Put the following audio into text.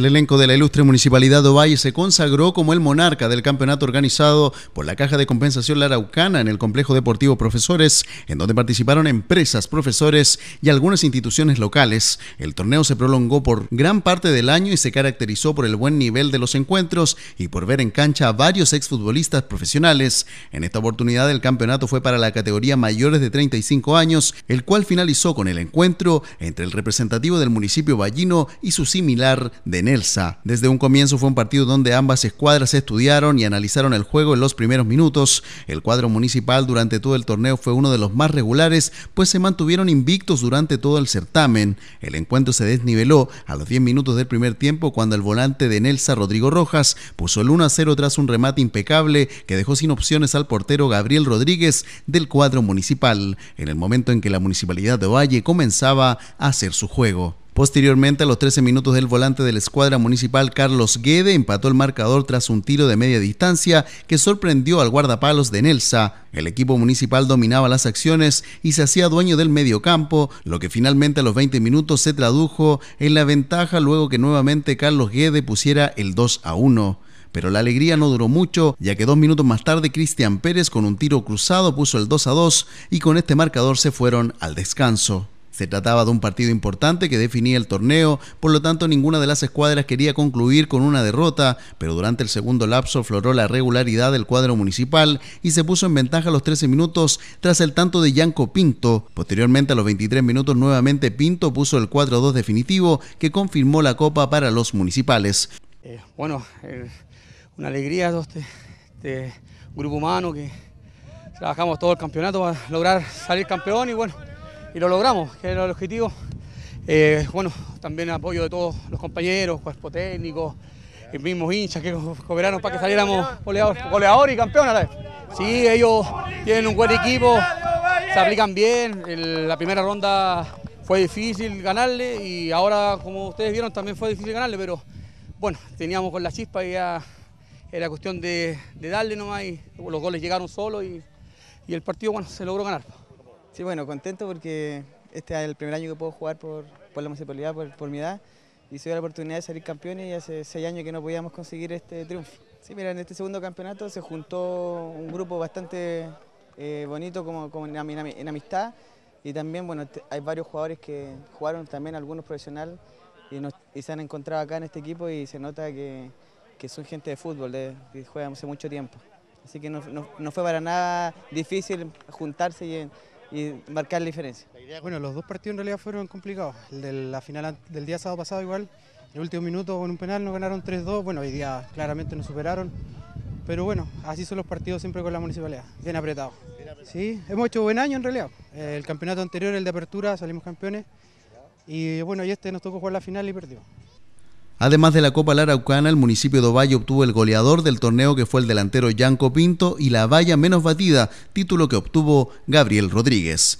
El elenco de la ilustre Municipalidad de Ovalle se consagró como el monarca del campeonato organizado por la Caja de Compensación La Araucana en el Complejo Deportivo Profesores, en donde participaron empresas, profesores y algunas instituciones locales. El torneo se prolongó por gran parte del año y se caracterizó por el buen nivel de los encuentros y por ver en cancha a varios exfutbolistas profesionales. En esta oportunidad el campeonato fue para la categoría mayores de 35 años, el cual finalizó con el encuentro entre el representativo del municipio vallino y su similar de Nelsa. Desde un comienzo fue un partido donde ambas escuadras estudiaron y analizaron el juego en los primeros minutos. El cuadro municipal durante todo el torneo fue uno de los más regulares, pues se mantuvieron invictos durante todo el certamen. El encuentro se desniveló a los 10 minutos del primer tiempo cuando el volante de Nelsa, Rodrigo Rojas, puso el 1 a 0 tras un remate impecable que dejó sin opciones al portero Gabriel Rodríguez del cuadro municipal, en el momento en que la municipalidad de Valle comenzaba a hacer su juego. Posteriormente, a los 13 minutos del volante de la escuadra municipal Carlos Guede empató el marcador tras un tiro de media distancia que sorprendió al guardapalos de Nelsa. El equipo municipal dominaba las acciones y se hacía dueño del campo, lo que finalmente a los 20 minutos se tradujo en la ventaja luego que nuevamente Carlos Guede pusiera el 2 a 1. Pero la alegría no duró mucho, ya que dos minutos más tarde Cristian Pérez con un tiro cruzado puso el 2 a 2 y con este marcador se fueron al descanso. Se trataba de un partido importante que definía el torneo, por lo tanto ninguna de las escuadras quería concluir con una derrota, pero durante el segundo lapso floró la regularidad del cuadro municipal y se puso en ventaja a los 13 minutos tras el tanto de Yanco Pinto. Posteriormente a los 23 minutos nuevamente Pinto puso el 4-2 definitivo que confirmó la copa para los municipales. Eh, bueno, eh, una alegría este, este grupo humano que trabajamos todo el campeonato para lograr salir campeón y bueno, y lo logramos, que era el objetivo. Eh, bueno, también apoyo de todos los compañeros, cuerpo técnico, los mismos hinchas que cooperaron para que saliéramos goleadores, goleador y campeones. a la vez. Sí, ellos tienen un buen equipo, se aplican bien, la primera ronda fue difícil ganarle y ahora, como ustedes vieron, también fue difícil ganarle, pero bueno, teníamos con la chispa y ya era cuestión de, darle nomás y los goles llegaron solos y, y el partido, bueno, se logró ganar. Sí, bueno, contento porque este es el primer año que puedo jugar por, la municipalidad, por, mi edad, y se dio la oportunidad de salir campeón y hace seis años que no podíamos conseguir este triunfo. Sí, mira, en este segundo campeonato se juntó un grupo bastante eh, bonito como, en, amistad y también, bueno, hay varios jugadores que jugaron también, algunos profesionales, y, se han encontrado acá en este equipo y se nota que, son gente de fútbol, de, que juegan hace mucho tiempo. Así que no, no fue para nada difícil juntarse y, y marcar la diferencia. bueno, los dos partidos en realidad fueron complicados. El de la final del día sábado pasado igual, el último minuto con un penal nos ganaron 3-2, bueno, hoy día claramente nos superaron. Pero bueno, así son los partidos siempre con la municipalidad, bien apretados. Sí, hemos hecho buen año en realidad. Eh, el campeonato anterior, el de apertura, salimos campeones. Y bueno, y este nos tocó jugar la final y perdió. Además de la Copa Laraucana, el municipio de Ovalle obtuvo el goleador del torneo que fue el delantero Yanco Pinto y la valla menos batida, título que obtuvo Gabriel Rodríguez.